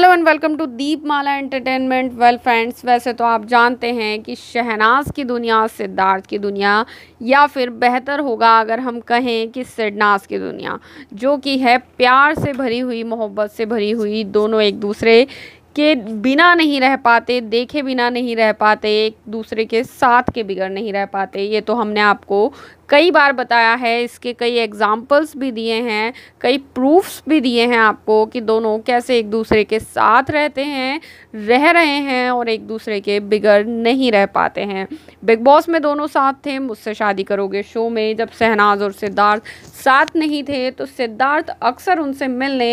hello and welcome to Deep Mala entertainment well friends वैसे तो आप जानते हैं कि शहनाज की दुनिया सिद्धार्थ की दुनिया या फिर बेहतर होगा अगर हम कहें कि सिडनाज की दुनिया जो कि है प्यार से भरी हुई मोहब्बत से भरी हुई दोनों एक दूसरे के बिना नहीं रह पाते देखे बिना नहीं रह पाते एक दूसरे के साथ के बिगड़ नहीं रह पाते ये तो हमने आपको कई बार बताया है इसके कई एग्ज़ाम्पल्स भी दिए हैं कई प्रूफ्स भी दिए हैं आपको कि दोनों कैसे एक दूसरे के साथ रहते हैं रह रहे हैं और एक दूसरे के बिगड़ नहीं रह पाते हैं बिग बॉस में दोनों साथ थे मुझसे शादी करोगे शो में जब शहनाज और सिद्धार्थ साथ नहीं थे तो सिद्धार्थ अक्सर उनसे मिलने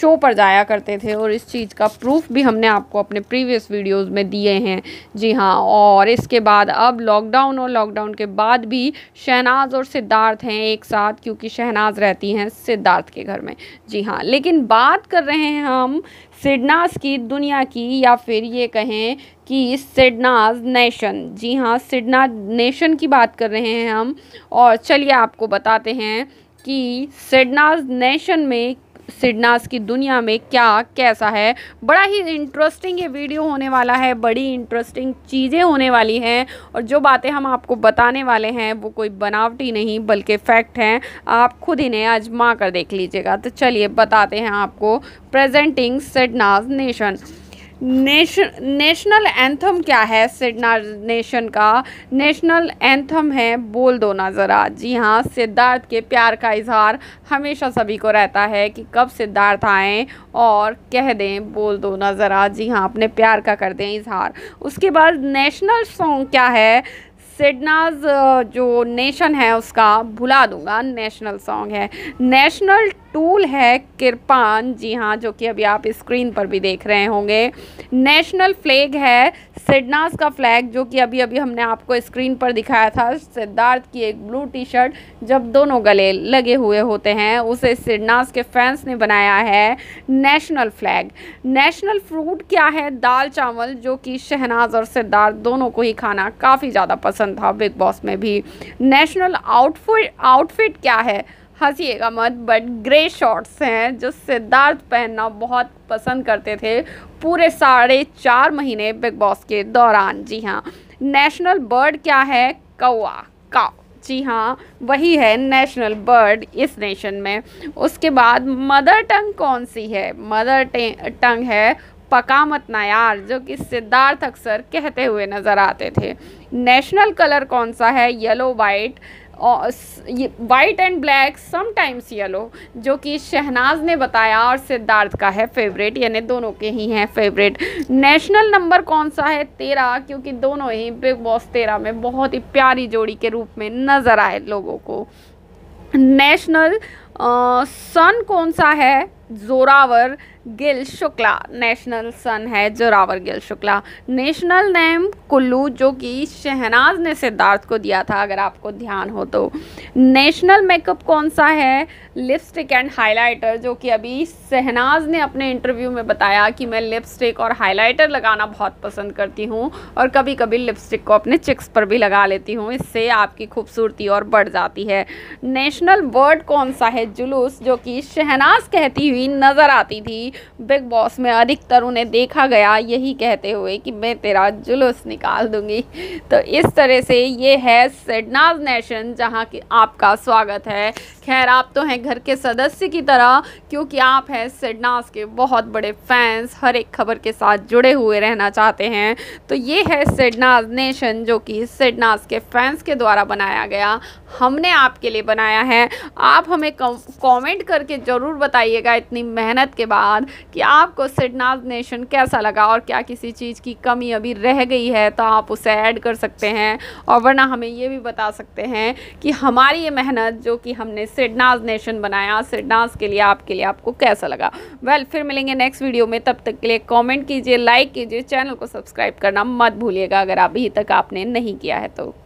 शो पर जाया करते थे और इस चीज़ का प्रूफ भी हमने आपको अपने प्रीवियस वीडियोस में दिए हैं जी हाँ और इसके बाद अब लॉकडाउन और लॉकडाउन के बाद भी शहनाज शहनाज और सिद्धार्थ हैं एक साथ क्योंकि शहनाज रहती हैं सिद्धार्थ के घर में जी हाँ लेकिन बात कर रहे हैं हम सिडनास की दुनिया की या फिर ये कहें कि सिडनाज नेशन जी हाँ सिडना नेशन की बात कर रहे हैं हम और चलिए आपको बताते हैं कि सिडनाज नेशन में सिडनास की दुनिया में क्या कैसा है बड़ा ही इंटरेस्टिंग ये वीडियो होने वाला है बड़ी इंटरेस्टिंग चीज़ें होने वाली हैं और जो बातें हम आपको बताने वाले हैं वो कोई बनावटी नहीं बल्कि फैक्ट हैं आप खुद इन्हें आजमा कर देख लीजिएगा तो चलिए बताते हैं आपको प्रेजेंटिंग सिडनास नेशन नेश नेशनल एंथम क्या है सिडना नेशन का नेशनल एंथम है बोल दो ना ज़रा जी हाँ सिद्धार्थ के प्यार का इजहार हमेशा सभी को रहता है कि कब सिद्धार्थ आएँ और कह दें बोल दो ना ज़रा जी हाँ अपने प्यार का कर दें इजहार उसके बाद नेशनल सॉन्ग क्या है सिडनाज जो नेशन है उसका भुला दूंगा नेशनल सॉन्ग है नेशनल टूल है किरपान जी हाँ जो कि अभी आप स्क्रीन पर भी देख रहे होंगे नेशनल फ्लैग है सिडनाज का फ्लैग जो कि अभी अभी हमने आपको स्क्रीन पर दिखाया था सिद्धार्थ की एक ब्लू टी शर्ट जब दोनों गले लगे हुए होते हैं उसे सिडनाज के फैंस ने बनाया है नेशनल फ्लैग नेशनल फ्रूट क्या है दाल चावल जो कि शहनाज और सिद्धार्थ दोनों को ही खाना काफ़ी ज़्यादा पसंद क्वेश्चन था बिग बॉस में भी नेशनल आउटफिट आउटफिट क्या है हंसीएगा मत बट ग्रे शॉर्ट्स हैं जो सिद्धार्थ पहनना बहुत पसंद करते थे पूरे साढ़े चार महीने बिग बॉस के दौरान जी हाँ नेशनल बर्ड क्या है कौआ का जी हाँ वही है नेशनल बर्ड इस नेशन में उसके बाद मदर टंग कौन सी है मदर टंग है पका मत ना यार जो कि सिद्धार्थ अक्सर कहते हुए नज़र आते थे नेशनल कलर कौन सा है yellow white white and black sometimes yellow जो कि शहनाज ने बताया और सिद्धार्थ का है फेवरेट यानी दोनों के ही हैं फेवरेट नेशनल नंबर कौन सा है तेरह क्योंकि दोनों ही बिग बॉस तेरह में बहुत ही प्यारी जोड़ी के रूप में नज़र आए लोगों को नेशनल सन कौन सा है जोरावर गिल शुक्ला नेशनल सन है जोरावर गिल शुक्ला नेशनल नेम कुल्लू जो कि शहनाज ने सिद्धार्थ को दिया था अगर आपको ध्यान हो तो नेशनल मेकअप कौन सा है लिपस्टिक एंड हाइलाइटर जो कि अभी शहनाज ने अपने इंटरव्यू में बताया कि मैं लिपस्टिक और हाइलाइटर लगाना बहुत पसंद करती हूँ और कभी कभी लिपस्टिक को अपने चिक्स पर भी लगा लेती हूँ इससे आपकी खूबसूरती और बढ़ जाती है नेशनल वर्ड कौन सा है जुलूस जो कि शहनाज कहती हुई नज़र आती थी बिग बॉस में अधिकतर उन्हें देखा गया यही कहते हुए कि मैं तेरा जुलूस निकाल दूंगी तो इस तरह से ये है सेडनाज नेशन जहाँ की आपका स्वागत है खैर आप तो हैं घर के सदस्य की तरह क्योंकि आप हैं सेडनाज के बहुत बड़े फैंस हर एक खबर के साथ जुड़े हुए रहना चाहते हैं तो ये है सेडनाज नेशन जो कि सेडनाज के फैंस के द्वारा बनाया गया हमने आपके लिए बनाया है आप हमें कम कमेंट करके ज़रूर बताइएगा इतनी मेहनत के बाद कि आपको सिडनाज नेशन कैसा लगा और क्या किसी चीज़ की कमी अभी रह गई है तो आप उसे ऐड कर सकते हैं और वरना हमें ये भी बता सकते हैं कि हमारी ये मेहनत जो कि हमने सिडनाज नेशन बनाया सिडनाज के लिए आपके लिए आपको कैसा लगा वेल फिर मिलेंगे नेक्स्ट वीडियो में तब तक के लिए कॉमेंट कीजिए लाइक कीजिए चैनल को सब्सक्राइब करना मत भूलिएगा अगर अभी तक आपने नहीं किया है तो